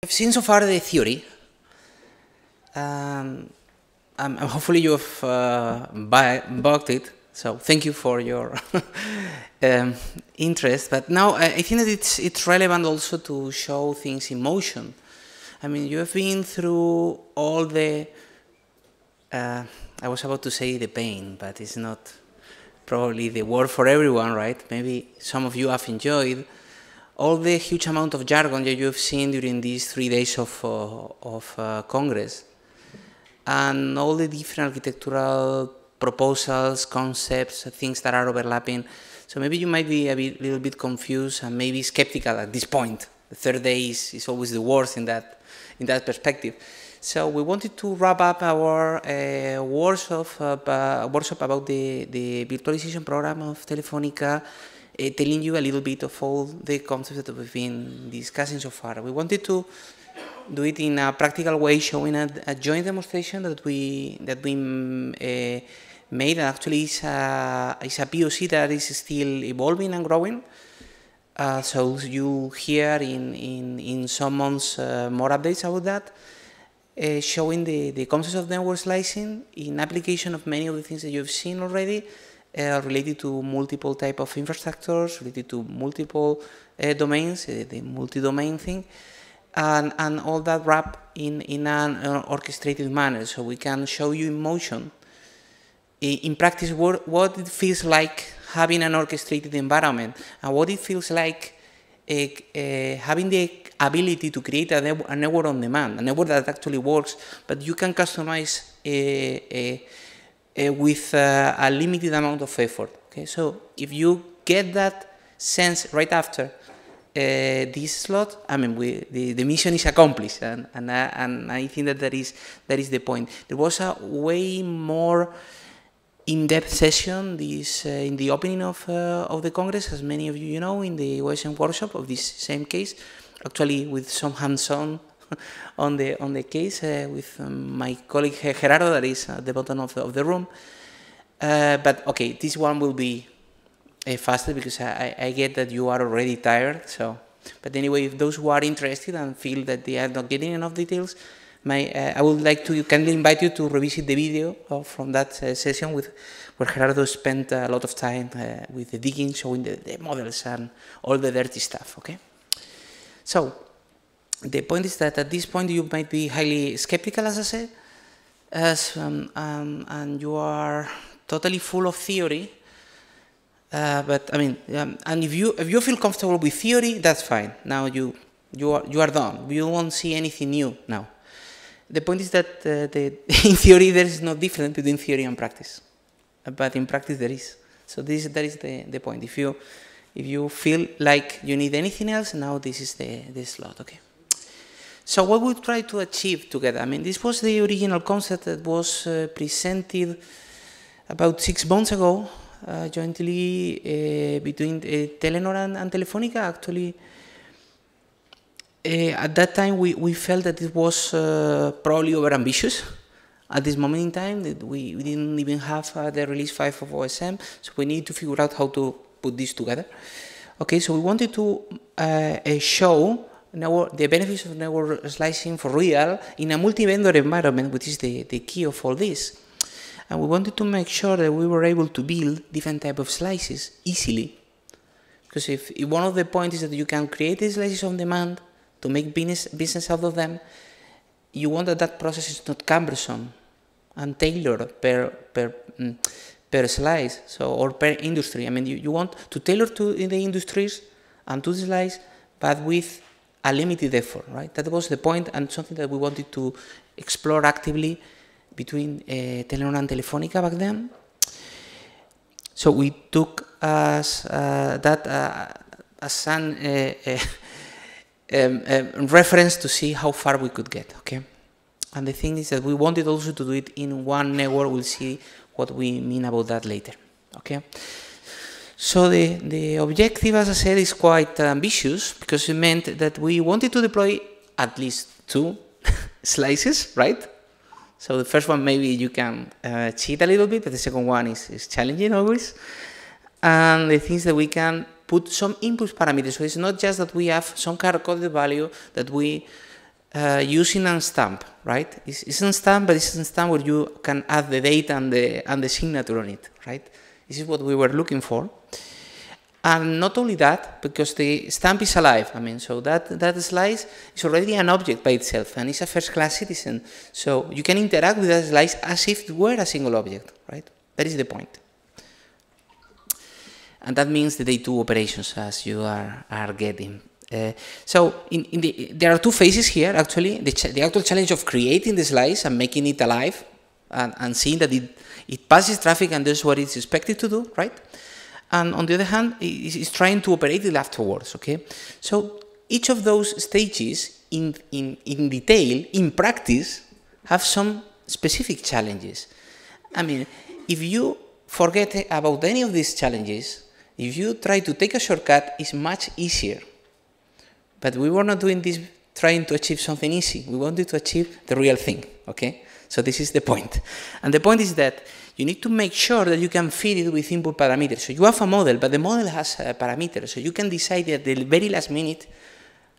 I've seen so far the theory. Um, and hopefully you've uh, bought it. So thank you for your um, interest. But now I think that it's it's relevant also to show things in motion. I mean, you have been through all the. Uh, I was about to say the pain, but it's not probably the word for everyone, right? Maybe some of you have enjoyed all the huge amount of jargon that you have seen during these three days of, uh, of uh, Congress and all the different architectural proposals, concepts, things that are overlapping. So maybe you might be a bit, little bit confused and maybe skeptical at this point. The third day is, is always the worst in that, in that perspective. So we wanted to wrap up our uh, workshop, uh, workshop about the, the virtualization program of Telefonica uh, telling you a little bit of all the concepts that we've been discussing so far. We wanted to do it in a practical way, showing a, a joint demonstration that we that we uh, made, and actually it's a it's a POC that is still evolving and growing. Uh, so you hear in in in some months uh, more updates about that. Eh, showing the, the concepts of network slicing in application of many of the things that you've seen already, uh, related to multiple type of infrastructures, related to multiple uh, domains, uh, the multi-domain thing, and, and all that wrap in, in an uh, orchestrated manner. So we can show you in motion, in practice, what, what it feels like having an orchestrated environment and what it feels like uh, having the ability to create a, network on demand, a network that actually works, but you can customize a, a uh, with uh, a limited amount of effort. Okay, so if you get that sense right after uh, this slot, I mean, we, the, the mission is accomplished, and and I, and I think that that is that is the point. There was a way more in-depth session this uh, in the opening of uh, of the congress as many of you, you know in the OSM workshop of this same case actually with some hands-on on the on the case uh, with um, my colleague uh, Gerardo that is at the bottom of the, of the room. Uh, but okay, this one will be faster because I, I get that you are already tired. So, but anyway, if those who are interested and feel that they are not getting enough details, my, uh, I would like to kindly invite you to revisit the video from that uh, session with where Gerardo spent a lot of time with the digging, showing the, the models and all the dirty stuff. Okay, so the point is that at this point you might be highly skeptical, as I said, as, um, um, and you are totally full of theory. Uh, but I mean, um, and if you if you feel comfortable with theory, that's fine. Now you you are you are done. You won't see anything new now. The point is that uh, the, in theory there is no difference between theory and practice, uh, but in practice there is. So this that is the, the point. If you if you feel like you need anything else, now this is the the slot. Okay. So what we try to achieve together, I mean, this was the original concept that was uh, presented about six months ago, uh, jointly uh, between uh, Telenor and, and Telefonica. Actually, uh, at that time we, we felt that it was uh, probably overambitious. At this moment in time, that we, we didn't even have the release 5 of OSM, so we need to figure out how to put this together. Okay, so we wanted to show network, the benefits of network slicing for real in a multi-vendor environment, which is the, the key of all this. And we wanted to make sure that we were able to build different type of slices easily. Because if, if one of the points is that you can create these slices on demand to make business, business out of them, you want that that process is not cumbersome and tailored per, per, mm, per slice so, or per industry. I mean, you, you want to tailor to the industries and to the slice, but with a limited effort, right? That was the point and something that we wanted to explore actively between uh, Telenor and Telefonica back then. So we took as uh, that uh, as an uh, uh, um, um, reference to see how far we could get, okay? And the thing is that we wanted also to do it in one network. We'll see what we mean about that later, okay? So the, the objective, as I said, is quite ambitious because it meant that we wanted to deploy at least two slices, right? So the first one, maybe you can uh, cheat a little bit, but the second one is, is challenging always. And the things that we can put some input parameters. So it's not just that we have some kind of coded value that we uh, use in Unstamp, right? It's, it's Unstamp, but it's Unstamp where you can add the date and the, and the signature on it, right? This is what we were looking for. And not only that, because the stamp is alive, I mean, so that, that slice is already an object by itself and it's a first class citizen. So you can interact with that slice as if it were a single object, right? That is the point. And that means the day two operations as you are, are getting. Uh, so in, in the, there are two phases here, actually. The, the actual challenge of creating the slice and making it alive and, and seeing that it it passes traffic and does what it's expected to do, right? And on the other hand, it's trying to operate it afterwards, okay? So each of those stages in, in, in detail, in practice, have some specific challenges. I mean, if you forget about any of these challenges, if you try to take a shortcut, it's much easier. But we were not doing this trying to achieve something easy. We wanted to achieve the real thing, okay? So this is the point. And the point is that you need to make sure that you can feed it with input parameters. So you have a model, but the model has a uh, parameters. So you can decide at the very last minute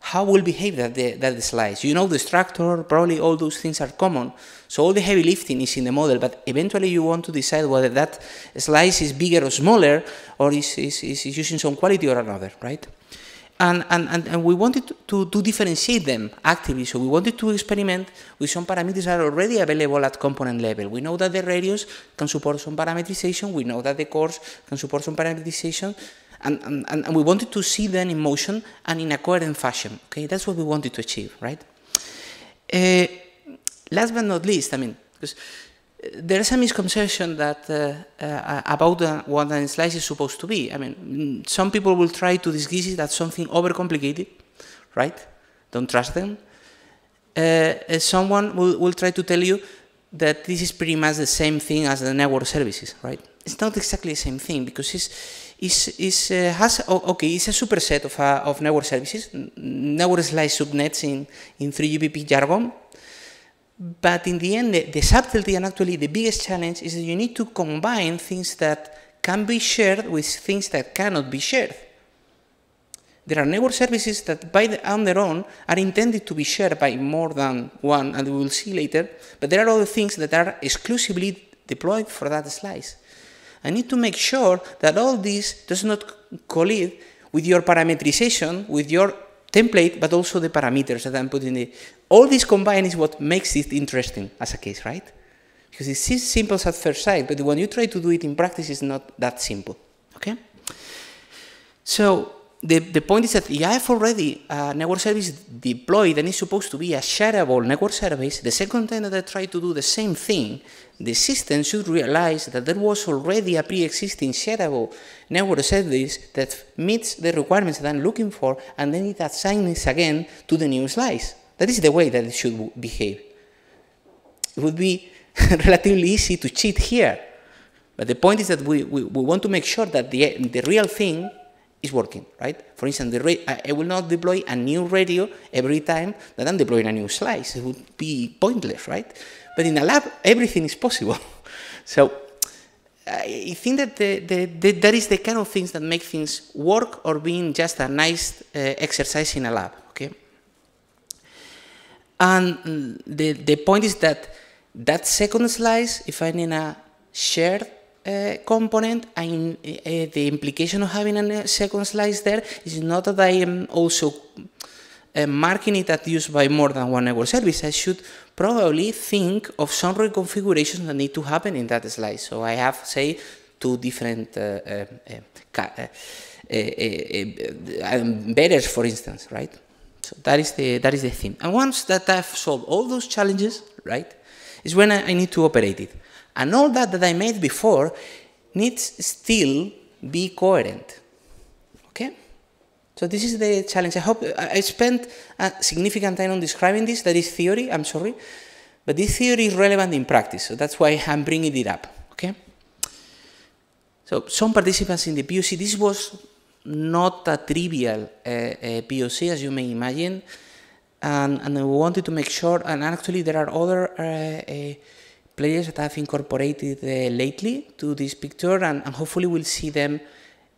how will behave that the, that slice. You know the structure, probably all those things are common. So all the heavy lifting is in the model, but eventually you want to decide whether that slice is bigger or smaller, or is, is, is using some quality or another, right? And, and, and, and we wanted to, to, differentiate them actively. So we wanted to experiment with some parameters that are already available at component level. We know that the radios can support some parametrization. We know that the cores can support some parametrization. And, and, and, we wanted to see them in motion and in a coherent fashion. Okay, that's what we wanted to achieve, right? Uh, last but not least, I mean, because there is a misconception that uh, uh, about the, what an slice is supposed to be. I mean, some people will try to disguise it as something overcomplicated, right? Don't trust them. Uh, uh, someone will, will try to tell you that this is pretty much the same thing as the network services, right? It's not exactly the same thing because it's, it's, it's uh, has okay. It's a superset of uh, of network services, network slice subnets in in 3GPP jargon, but in the end, the, the subtlety and actually the biggest challenge is that you need to combine things that can be shared with things that cannot be shared. There are network services that by the, on their own are intended to be shared by more than one, and we will see later, but there are other things that are exclusively deployed for that slice. I need to make sure that all this does not collide with your parametrization, with your template, but also the parameters that I'm putting in. All this combined is what makes it interesting as a case, right? Because it seems simple at first sight, but when you try to do it in practice, it's not that simple. Okay? So the, the point is that you have already a uh, network service deployed and it's supposed to be a shareable network service. The second time that I try to do the same thing, the system should realize that there was already a pre-existing shareable network service that meets the requirements that I'm looking for, and then it assigns again to the new slice. That is the way that it should behave. It would be relatively easy to cheat here. But the point is that we, we, we want to make sure that the, the real thing is working, right? For instance, I will not deploy a new radio every time that I'm deploying a new slice. It would be pointless, right? But in a lab, everything is possible. so I think that the, the, the, that is the kind of things that make things work or being just a nice uh, exercise in a lab. And the, the point is that that second slice, if I'm in a shared uh, component, i uh, the implication of having a second slice there is not that I am also uh, marking it as used by more than one network service. I should probably think of some reconfigurations that need to happen in that slice. So I have, say, two different uh, uh, uh, uh, uh, uh, uh, uh, for instance, right? So that is the that is the theme. And once that I've solved all those challenges, right, is when I, I need to operate it. And all that that I made before needs still be coherent. Okay. So this is the challenge. I hope I spent a significant time on describing this. That is theory. I'm sorry, but this theory is relevant in practice. So that's why I'm bringing it up. Okay. So some participants in the POC, this was not a trivial uh, eh, eh, POC, as you may imagine. And, and, we wanted to make sure, and actually there are other eh, players that I've incorporated lately to this picture, and, and hopefully we'll see them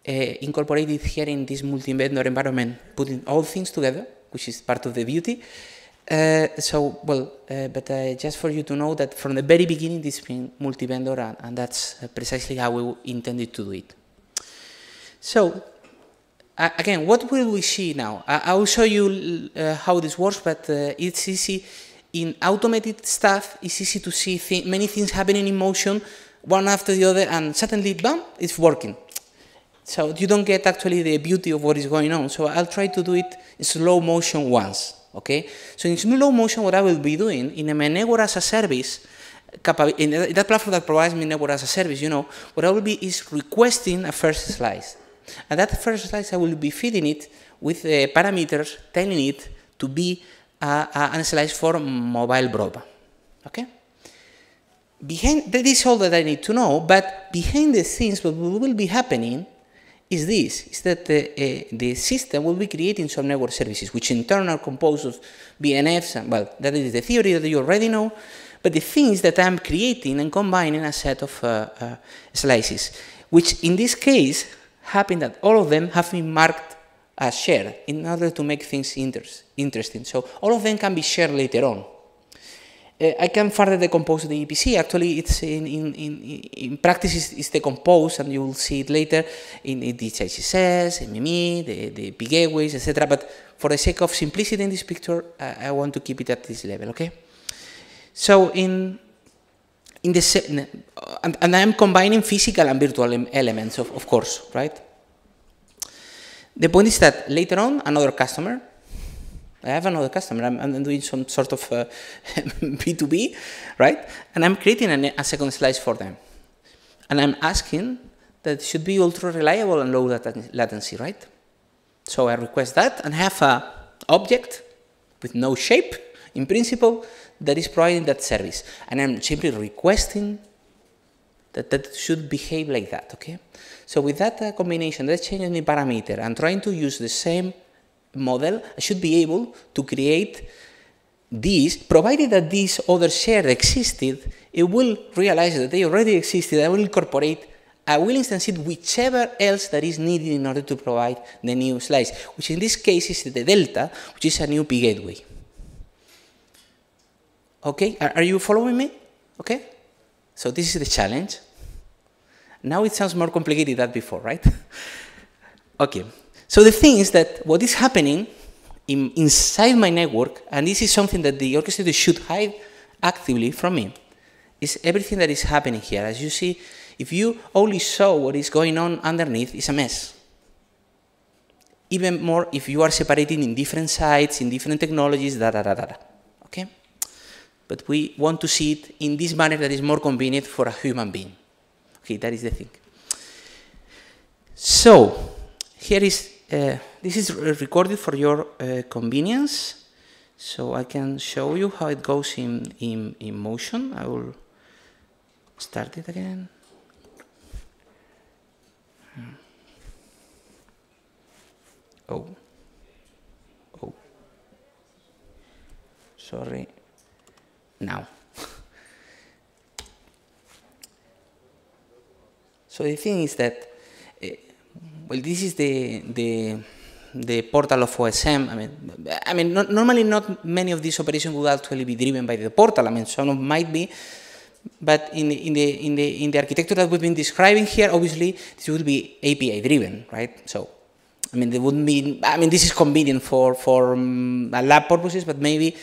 incorporated here in this multi-vendor environment, putting all things together, which is part of the beauty. Uh, so, well, uh, but uh, just for you to know that from the very beginning, this been multi-vendor, and, and, that's precisely how we intended to do it. So, again, what will we see now? I, will show you uh, how this works, but uh, it's easy. In automated stuff, it's easy to see many things happening in motion, one after the other, and suddenly, bam, it's working. So you don't get actually the beauty of what is going on. So I'll try to do it in slow motion once, okay? So in slow motion, what I will be doing in a Menegor as a service, in that platform that provides Menegor as a service, you know, what I will be is requesting a first slice. And that first slice, I will be feeding it with the uh, parameters telling it to be uh, a slice for mobile broadband. Okay? Behind, that is all that I need to know, but behind the scenes, what will be happening is this, is that the, uh, the system will be creating some network services, which in turn are composed of BNFs, and, well, that is the theory that you already know, but the things that I'm creating and combining a set of uh, uh, slices, which in this case Happen that all of them have been marked as shared in order to make things inter interesting. So all of them can be shared later on. Uh, I can further decompose the EPC. Actually, it's in, in, in, in practice it's, it's, decomposed, and you will see it later in, in the MME, the, the big gateways, etc. But for the sake of simplicity in this picture, I want to keep it at this level, okay? So in in the same, uh, and, and I'm combining physical and virtual elements, of, of course, right? The point is that later on, another customer, I have another customer, I'm, I'm doing some sort of uh, B2B, right? And I'm creating a second slice for them. And I'm asking that should be ultra reliable and low latency, right? So I request that and have a object with no shape in principle, that is providing that service. And I'm simply requesting that that should behave like that, okay? So with that uh, combination, that change the parameter, I'm trying to use the same model, I should be able to create this, provided that this other share existed, it will realize that they already existed, I will incorporate, I will instance it whichever else that is needed in order to provide the new slice, which in this case is the delta, which is a new P gateway. Okay, are, you following me? Okay, so this is the challenge. Now it sounds more complicated than before, right? okay, so the thing is that what is happening in, inside my network, and this is something that the orchestrator should hide actively from me, is everything that is happening here. As you see, if you only saw what is going on underneath, it's a mess. Even more if you are separating in different sites, in different technologies, da da da da da. Okay? but we want to see it in this manner that is more convenient for a human being. Okay, that is the thing. So, here is, uh, this is recorded for your uh, convenience. So I can show you how it goes in, in, in motion. I will start it again. Hmm. Oh. Oh. Sorry now. so the thing is that, uh, well, this is the, the, the portal of OSM. I mean, I mean, normally not many of these operations would actually be driven by the portal. I mean, some of might be, but in the, in the in the in the architecture that we've been describing here, obviously this will be API driven, right? So, I mean, there wouldn't be. I mean, this is convenient for for um, lab purposes, but maybe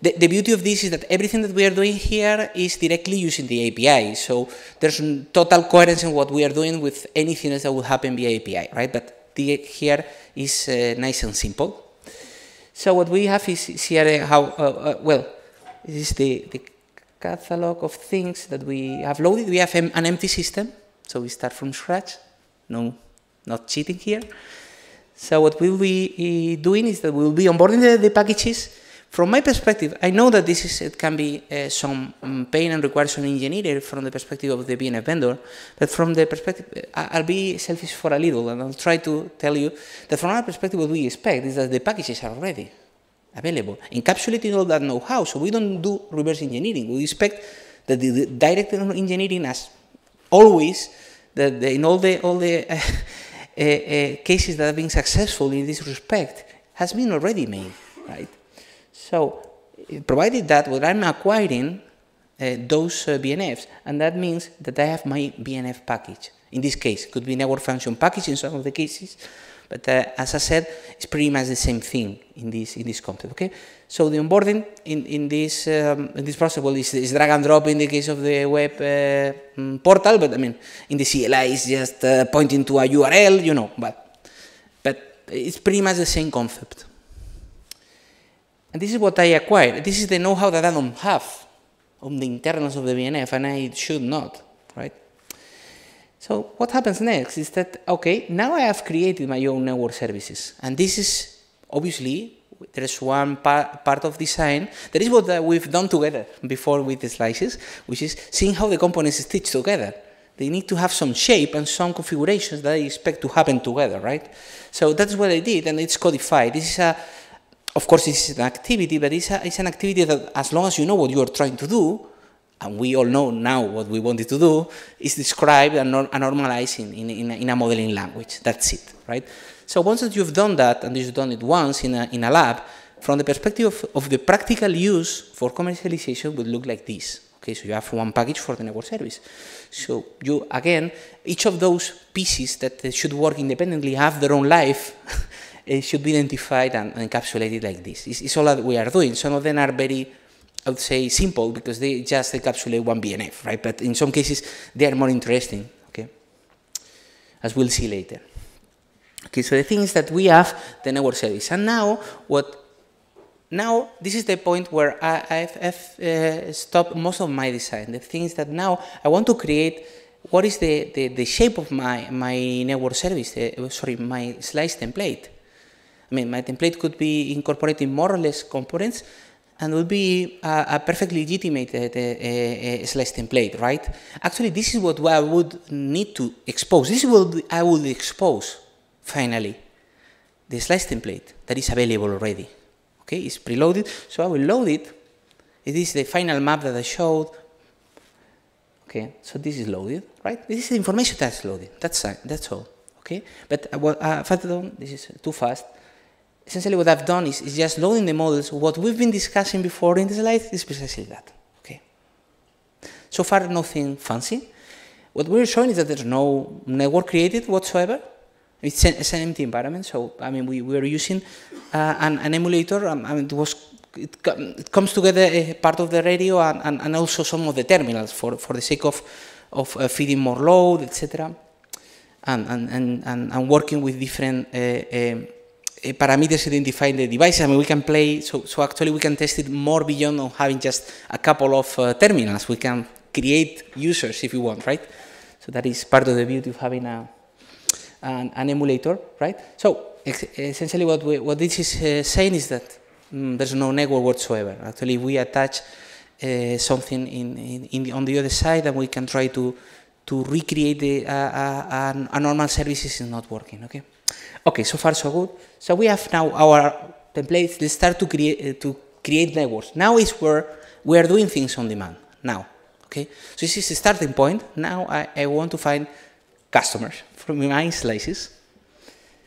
the, the beauty of this is that everything that we are doing here is directly using the API. So there's total coherence in what we are doing with anything else that will happen via API, right? But the, here is uh, nice and simple. So what we have is, is here uh, how, uh, uh, well, this is the, the catalog of things that we have loaded. We have an empty system, so we start from scratch. No, not cheating here. So what we'll be eh, doing is that we'll be onboarding the, the packages from my perspective, I know that this is, it can be uh, some um, pain and requires some engineering from the perspective of the BNF vendor, but from the perspective, uh, I'll be selfish for a little and I'll try to tell you that from our perspective, what we expect is that the packages are ready, available, encapsulating all that know-how, so we don't do reverse engineering. We expect that the, direct engineering, as always, that the, in all the, all the uh, uh, uh, cases that have been successful in this respect, has been already made, right? So provided that what I'm acquiring uh, those uh, BNFs, and that means that I have my BNF package. In this case, it could be network function package in some of the cases, but uh, as I said, it's pretty much the same thing in this in this concept. Okay, so the onboarding in in this um, in this process well is, is, drag and drop in the case of the web uh, mm, portal, but I mean in the CLI is just uh, pointing to a URL, you know. But but it's pretty much the same concept. And this is what I acquired. This is the know-how that I don't have on the internals of the BNF, and I should not, right? So what happens next is that, okay, now I have created my own network services. And this is obviously, there's one pa part of design that is what uh, we've done together before with the slices, which is seeing how the components stitch together. They need to have some shape and some configurations that I expect to happen together, right? So that's what I did, and it's codified. This is a of course, it's an activity, but it's, a, it's an activity that, as long as you know what you are trying to do, and we all know now what we wanted to do, is described and, normalize and normalized in, in, in, a, in, a, modeling language. That's it, right? So once that you've done that, and you've done it once in a, in a lab, from the perspective of, of the practical use for commercialization would look like this. Okay, so you have one package for the network service. So you, again, each of those pieces that should work independently have their own life it should be identified and encapsulated like this. It's, it's all that we are doing. Some of them are very I would say simple because they just encapsulate one BNF, right? But in some cases, they are more interesting, okay? As we'll see later. Okay, so the thing is that we have the network service. And now, what? Now, this is the point where I, have uh, stopped most of my design. The thing is that now I want to create what is the, the, the shape of my, my network service, uh, sorry, my slice template. I mean, my template could be incorporating more or less components and would be a, a perfectly legitimate uh, uh, uh template, right? Actually, this is what I would need to expose. This is what I would expose, finally, the slice template that is available already. Okay, it's preloaded, so I will load it. It is the final map that I showed. Okay, so this is loaded, right? This is the information that's loaded. That's uh, that's all. Okay, but uh, well, uh, this is too fast essentially what I've done is, is just loading the models. What we've been discussing before in the slide is precisely that. Okay. So far, nothing fancy. What we're showing is that there's no network created whatsoever. It's an, it's an empty environment. So, I mean, we, we are using uh, an, an emulator. Um, I mean, it was it, it comes together a eh, part of the radio and, and, and, also some of the terminals for, for the sake of, of uh, feeding more load, etc. And, and, and, and, working with different eh, eh, Eh, parameters identified the devices. I mean, we can play, so, so actually we can test it more beyond on having just a couple of uh, terminals. We can create users if you want, right? So that is part of the beauty of having a, an, an emulator, right? So essentially what, we, what this is uh, saying is that mm, there's no network whatsoever. Actually, we attach uh, something in, in, in the, on the other side and we can try to, to recreate the, uh, uh, a normal services is not working, okay? Okay, so far so good. So we have now our templates. Let's start to create uh, to create networks. Now is where we are doing things on demand. Now, okay. So this is the starting point. Now I, I want to find customers from my slices.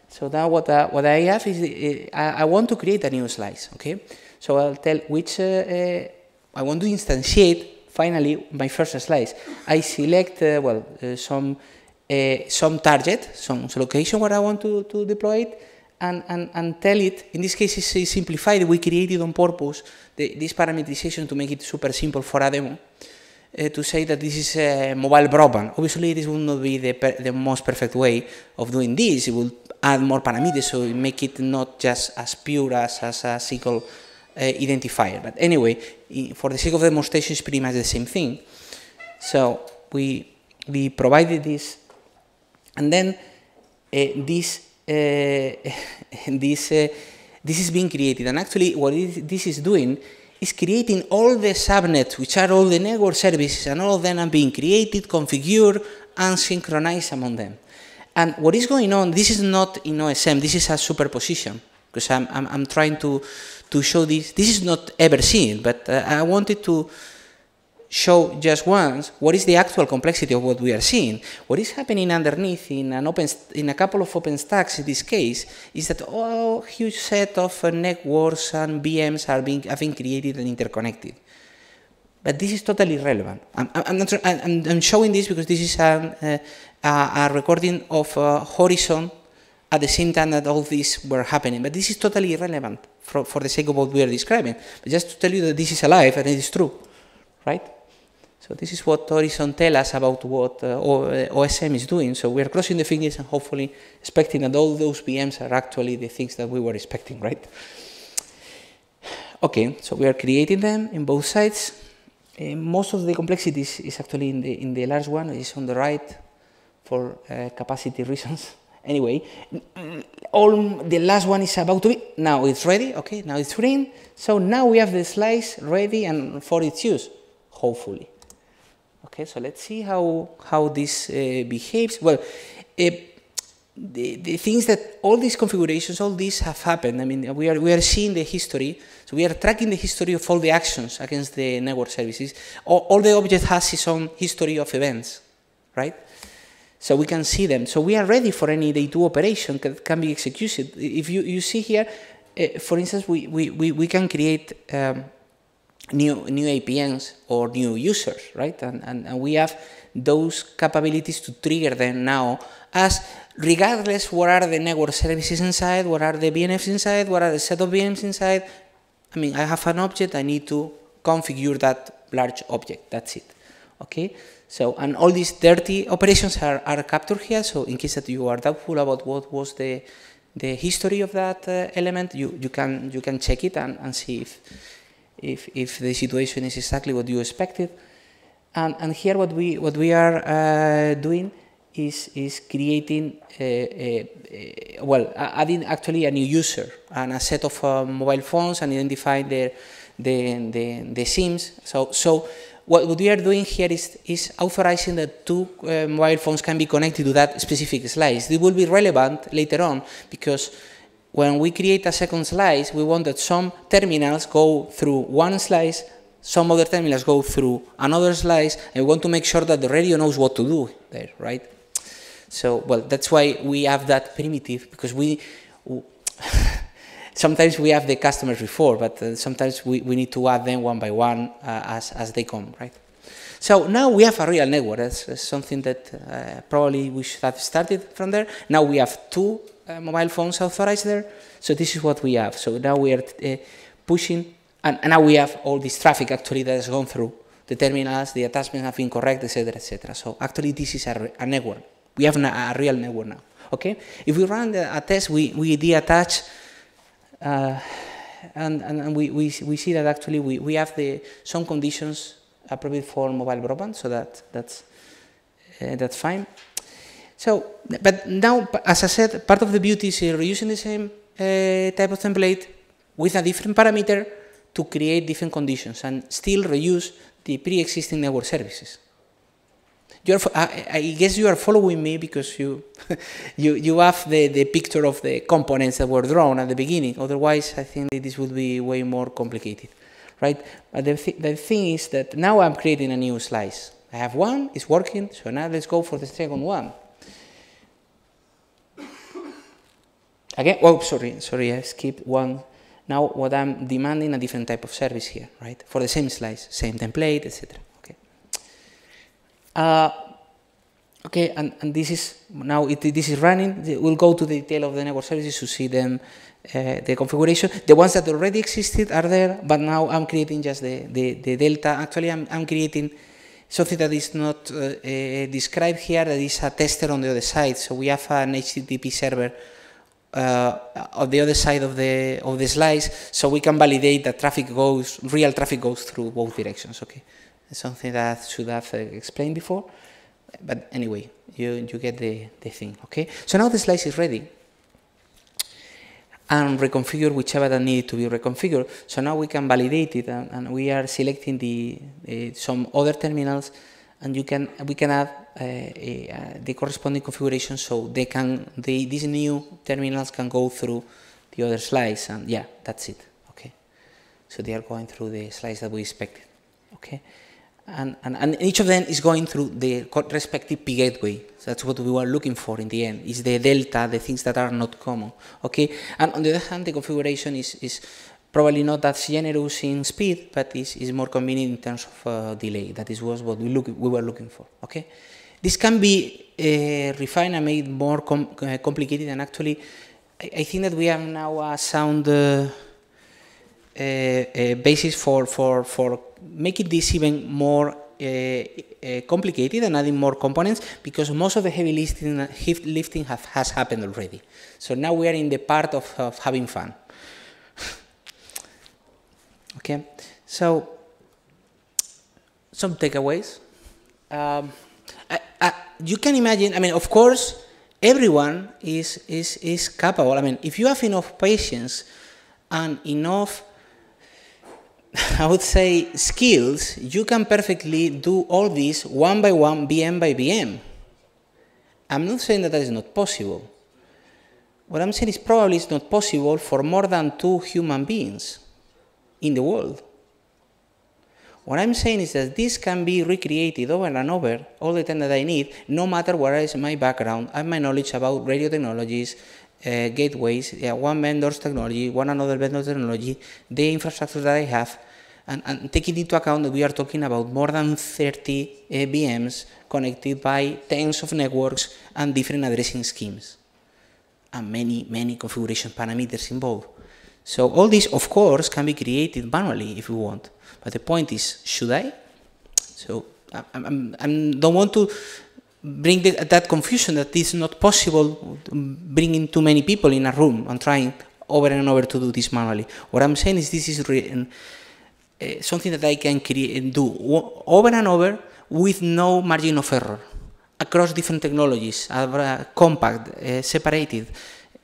So now what uh, what I have is uh, I, I, want to create a new slice. Okay. So I'll tell which uh, uh, I want to instantiate. Finally, my first slice. I select well some uh, some target, some location where I want to, to deploy it, and, and, and tell it, in this case it's, simplified, we created on purpose the, this parameterization to make it super simple for a demo, uh, to say that this is a eh, mobile broadband. Obviously this would not be the, the most perfect way of doing this, it will add more parameters, so it make it not just as pure as, as a single uh, identifier. But anyway, for the sake of demonstration, it's pretty much the same thing. So we, we provided this and then eh, this, eh, this, eh, this is being created. And actually what it, this is doing is creating all the subnets, which are all the network services, and all of them are being created, configured, and synchronized among them. And what is going on, this is not in OSM, this is a superposition, because I'm, I'm, I'm trying to, to show this. This is not ever seen, but uh, I wanted to, show just once what is the actual complexity of what we are seeing. What is happening underneath in, an open, in a couple of open stacks in this case is that a oh, huge set of uh, networks and VMs are being, have been created and interconnected. But this is totally irrelevant. I'm, I'm, I'm, I'm showing this because this is an, uh, a, a recording of uh, Horizon at the same time that all these were happening. But this is totally irrelevant for, for the sake of what we are describing. But just to tell you that this is alive and it is true, right? So this is what Horizon tells us about what uh, OSM uh, is doing. So we are crossing the fingers and hopefully expecting that all those VMs are actually the things that we were expecting, right? Okay, so we are creating them in both sides. Uh, most of the complexity is actually in the, in the large one, it's on the right for uh, capacity reasons. Anyway, mm, all the last one is about to be, now it's ready, okay, now it's green. So now we have the slice ready and for its use, hopefully. Okay, so let's see how, how this uh, behaves. Well, uh, the, the things that all these configurations, all these have happened. I mean, we are, we are seeing the history. So we are tracking the history of all the actions against the network services. All, all the object has its own history of events, right? So we can see them. So we are ready for any day two operation that can be executed. If you, you see here, uh, for instance, we, we, we, we can create um, new new APNs or new users, right? And, and, and, we have those capabilities to trigger them now as regardless what are the network services inside, what are the VNFs inside, what are the set of VMs inside. I mean, I have an object, I need to configure that large object, that's it, okay? So, and all these dirty operations are, are captured here, so in case that you are doubtful about what was the the history of that uh, element, you, you, can, you can check it and, and see if, if, if the situation is exactly what you expected. And, and here what we, what we are uh, doing is, is creating, uh, uh, uh, a, a, a, well, adding actually a new user and a set of uh, mobile phones and identifying the, the, the, the SIMs. So, so what, we are doing here is, is authorizing that two uh, mobile phones can be connected to that specific slice. It will be relevant later on because when we create a second slice, we want that some terminals go through one slice, some other terminals go through another slice, and we want to make sure that the radio knows what to do there, right? So, well, that's why we have that primitive, because we, sometimes we have the customers before, but uh, sometimes we, we need to add them one by one uh, as, as they come, right? So now we have a real network. That's, that's something that uh, probably we should have started from there. Now we have two uh, mobile phones authorized there. So this is what we have. So now we are uh, pushing, and, and, now we have all this traffic actually that has gone through the terminals, the attachments have been correct, etc., etc. So actually this is a, a network. We have a real network now. Okay. If we run the, a test, we we deattach, uh, and, and, and we, we we see that actually we, we have the some conditions appropriate for mobile broadband, so that that's uh, that's fine. So, but now, as I said, part of the beauty is reusing the same uh, type of template with a different parameter to create different conditions and still reuse the pre-existing network services. You're, I, I, guess you are following me because you, you, you have the, the picture of the components that were drawn at the beginning. Otherwise, I think this would be way more complicated, right? But the, th the thing is that now I'm creating a new slice. I have one, it's working, so now let's go for the second one. Again, oh, sorry, sorry, I skipped one. Now what I'm demanding a different type of service here, right? For the same slice, same template, etc. Okay. Uh, okay, and, and this is, now it, this is running. We'll go to the detail of the network services to see them, uh, the configuration. The ones that already existed are there, but now I'm creating just the, the, the delta. Actually, I'm, I'm creating something that is not uh, uh, described here, that is a tester on the other side. So we have an HTTP server uh, on the other side of the of the slice, so we can validate that traffic goes real traffic goes through both directions. Okay, something that I should have uh, explained before, but anyway, you you get the the thing. Okay, so now the slice is ready and reconfigure whichever that needed to be reconfigured. So now we can validate it, and, and we are selecting the uh, some other terminals and you can we can add uh, a, uh, the corresponding configuration so they can these new terminals can go through the other slice and yeah that's it okay so they are going through the slice that we expected okay and, and, and each of them is going through the respective P gateway. So that's what we were looking for in the end, is the delta, the things that are not common. Okay, and on the other hand, the configuration is, is Probably not as generous in speed, but this is more convenient in terms of uh, delay. That is what we, look, we were looking for. Okay, This can be uh, refined and made more com uh, complicated, and actually, I, I, think that we have now a sound uh, uh, uh, basis for, for, for making this even more uh, complicated and adding more components because most of the heavy lifting, lifting have, has happened already. So now we are in the part of, of having fun. Okay, so some takeaways. Um, I, I, you can imagine. I mean, of course, everyone is is is capable. I mean, if you have enough patience and enough, I would say, skills, you can perfectly do all this one by one, BM by BM. I'm not saying that that is not possible. What I'm saying is probably it's not possible for more than two human beings in the world. What I'm saying is that this can be recreated over and over all the time that I need, no matter what is my background and my knowledge about radio technologies, uh, gateways, yeah, one vendor's technology, one another vendor's technology, the infrastructure that I have, and, and taking into account that we are talking about more than 30 uh, connected by tens of networks and different addressing schemes, and many, many configuration parameters involved. So all this, of course, can be created manually if you want. But the point is, should I? So I, I, I don't want to bring the, that confusion that it's not possible bringing too many people in a room and trying over and over to do this manually. What I'm saying is this is written, uh, something that I can create and do over and over with no margin of error across different technologies, compact, uh, separated.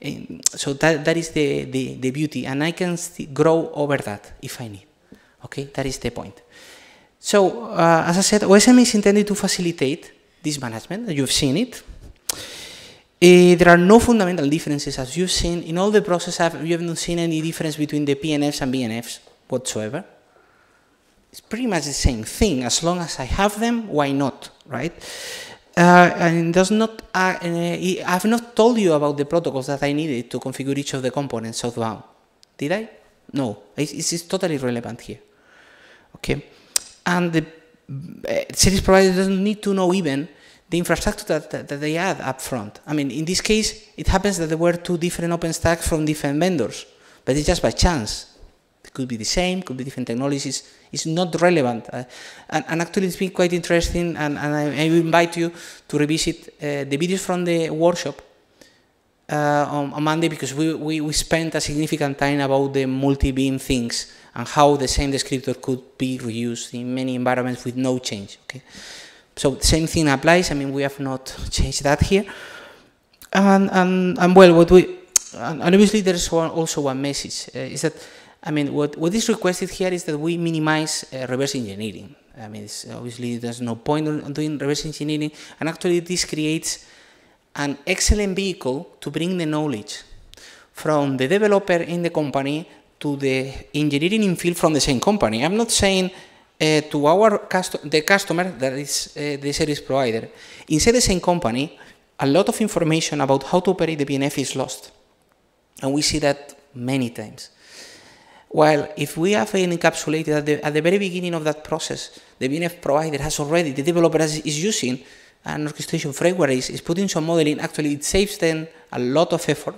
Eh, so that, that is the, the, the beauty, and I can grow over that if I need. Okay, that is the point. So, uh, as I said, OSM is intended to facilitate this management, you've seen it. Uh, there are no fundamental differences, as you've seen. In all the process, have you haven't seen any difference between the PNFs and BNFs whatsoever. It's pretty much the same thing. As long as I have them, why not, right? Uh, and does not uh, uh I've not told you about the protocols that I needed to configure each of the components outbound. Did I? No, it's, totally relevant here. Okay, and the uh, service provider doesn't need to know even the infrastructure that, that, that they add up front. I mean, in this case, it happens that there were two different OpenStacks from different vendors, but it's just by chance. It could be the same, could be different technologies, it's not relevant. Uh, and, and, actually, it's been quite interesting, and, and I, I, invite you to revisit uh, the videos from the workshop uh, on, on, Monday because we, we, we, spent a significant time about the multi beam things and how the same descriptor could be reused in many environments with no change. Okay, So, the same thing applies. I mean, we have not changed that here. And, and, and well, what we and obviously, there's one, also one message uh, is that I mean, what, what is requested here is that we minimize uh, reverse engineering. I mean, obviously there's no point in doing reverse engineering, and actually this creates an excellent vehicle to bring the knowledge from the developer in the company to the engineering in field from the same company. I'm not saying uh, to our custo the customer that is uh, the service provider. Inside the same company, a lot of information about how to operate the BNF is lost, and we see that many times. While if we have an encapsulated at the, at the very beginning of that process, the BNF provider has already, the developer has, is using an orchestration framework, is, is putting some modeling, actually it saves them a lot of effort.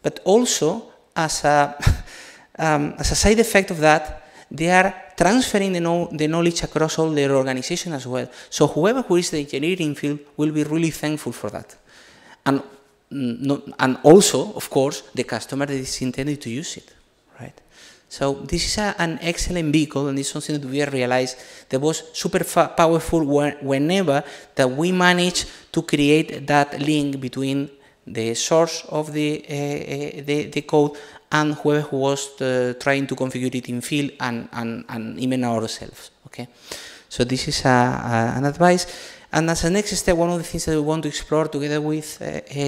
But also, as a, um, as a side effect of that, they are transferring the, know the knowledge across all their organization as well. So whoever who is the engineering field will be really thankful for that. And, mm, no, and also, of course, the customer that is intended to use it. So this is a, an excellent vehicle, and it's something that we realized that was super powerful whenever that we managed to create that link between the source of the, uh, the, the, code and whoever who was uh, trying to configure it in field and, and, and even ourselves. Okay, so this is a, a, an advice. And as a next step, one of the things that we want to explore together with uh,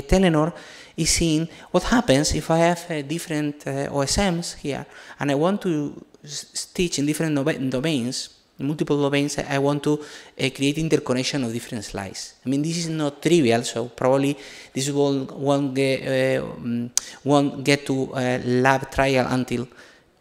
Telenor is seeing what happens if I have uh, different uh, OSMs here and I want to stitch in different domains, multiple domains, I want to uh, create interconnection of different slices. I mean, this is not trivial, so probably this will, won't, get, uh, mm, won't get to uh, lab trial until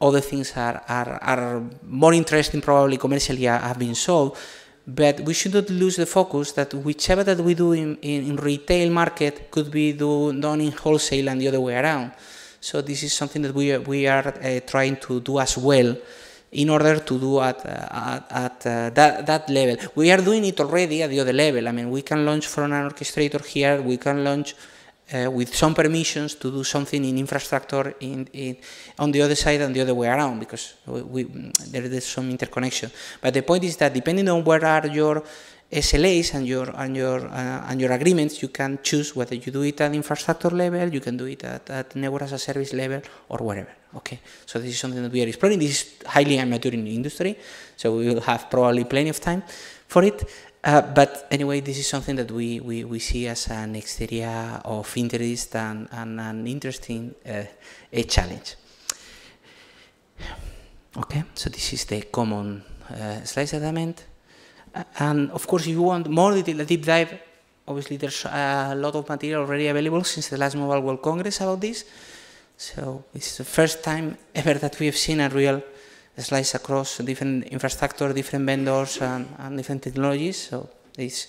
other things are, are, are more interesting, probably commercially, uh, have been solved but we shouldn't lose the focus that whichever that we do in, in, in retail market could be do, done in wholesale and the other way around. So this is something that we are, we are uh, trying to do as well in order to do at, uh, at, uh, that, that level. We are doing it already at the other level. I mean, we can launch from an orchestrator here, we can launch uh, with some permissions to do something in infrastructure in, in, on the other side and the other way around because we, we, there is some interconnection. But the point is that depending on where are your SLAs and your and your uh, and your agreements, you can choose whether you do it at infrastructure level, you can do it at, at network as a service level, or whatever. Okay, so this is something that we are exploring. This is highly amateur in the industry, so we will have probably plenty of time for it. Uh, but anyway, this is something that we, we, we see as an exterior of interest and, and an interesting uh, a challenge. Okay, so this is the common uh, slice element. Uh, and of course, if you want more detail, deep dive, obviously there's a lot of material already available since the last Mobile World Congress about this. So this is the first time ever that we have seen a real Slice across different infrastructure, different vendors, and, and different technologies. So it's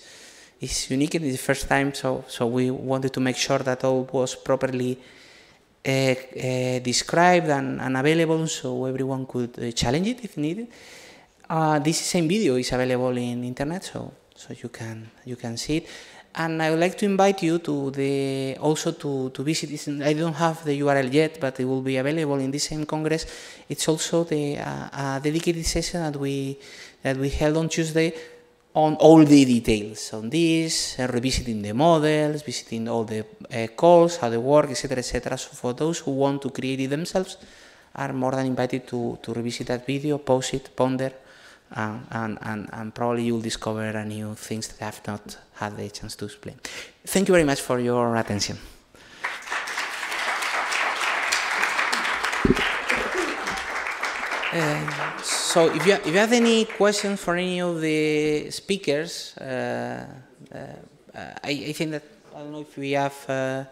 it's unique. It's the first time, so so we wanted to make sure that all was properly uh, uh, described and, and, available, so everyone could uh, challenge it if needed. Uh, this same video is available in internet, so so you can you can see it. And I would like to invite you to the also to, to visit this. I don't have the URL yet, but it will be available in this same congress. It's also the uh, dedicated session that we that we held on Tuesday on all the details on this, uh, revisiting the models, visiting all the uh, calls, how they work, etc., etc. So for those who want to create it themselves, are more than invited to, to revisit that video, pause it, ponder, uh, and, and, and probably you'll discover a new things that I have not had the chance to explain. Thank you very much for your attention. Uh, so if you, if you have any questions for any of the speakers, uh, I, I, think that, I don't know if we have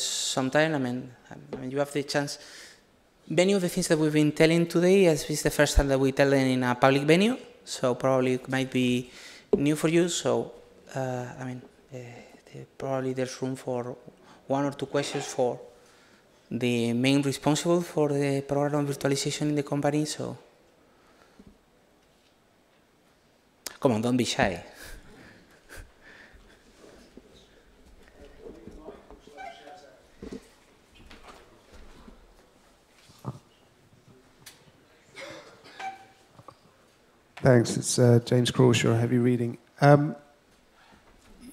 some time, I mean, I mean you have the chance Venue, the things that we've been telling today, as is the first time that we tell them in a public venue, so probably it might be new for you. So, uh, I mean, uh, probably there's room for one or two questions for the main responsible for the program virtualization in the company. So, come on, don't be shy. Thanks. It's uh, James Crawshaw, Heavy Reading. Um,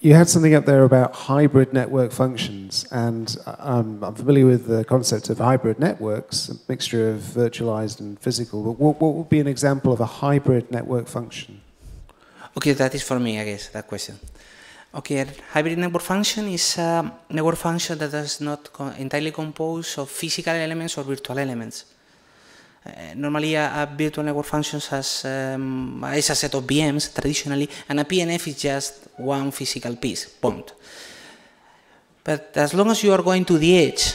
you had something up there about hybrid network functions, and um, I'm familiar with the concept of hybrid networks, a mixture of virtualized and physical. But what, what would be an example of a hybrid network function? Okay, that is for me, I guess, that question. Okay, a hybrid network function is a network function that does not entirely compose of physical elements or virtual elements. Eh, normally, a, a, virtual network functions as um, is a set of VMs traditionally, and a PNF is just one physical piece, point. But as long as you are going to the edge,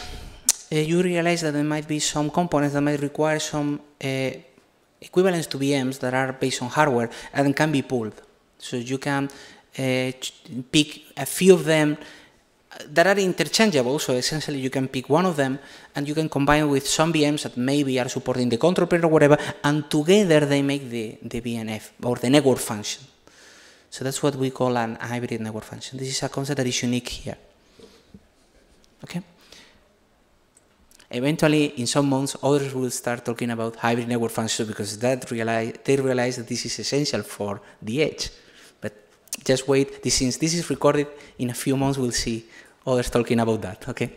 uh, you realize that there might be some components that might require some uh, eh, equivalents to VMs that are based on hardware and can be pulled. So you can pick a few of them that are interchangeable, so essentially you can pick one of them and you can combine with some VMs that maybe are supporting the control plane or whatever, and together they make the, the BNF or the network function. So that's what we call an hybrid network function. This is a concept that is unique here. Okay? Eventually, in some months, others will start talking about hybrid network functions because that realize, they realize that this is essential for the edge. But just wait, since this is recorded, in a few months we'll see others oh, talking about that. Okay.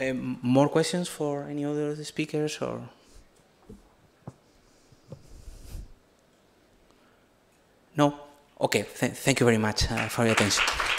Um, more questions for any other speakers or? No? Okay, Th thank you very much uh, for your attention.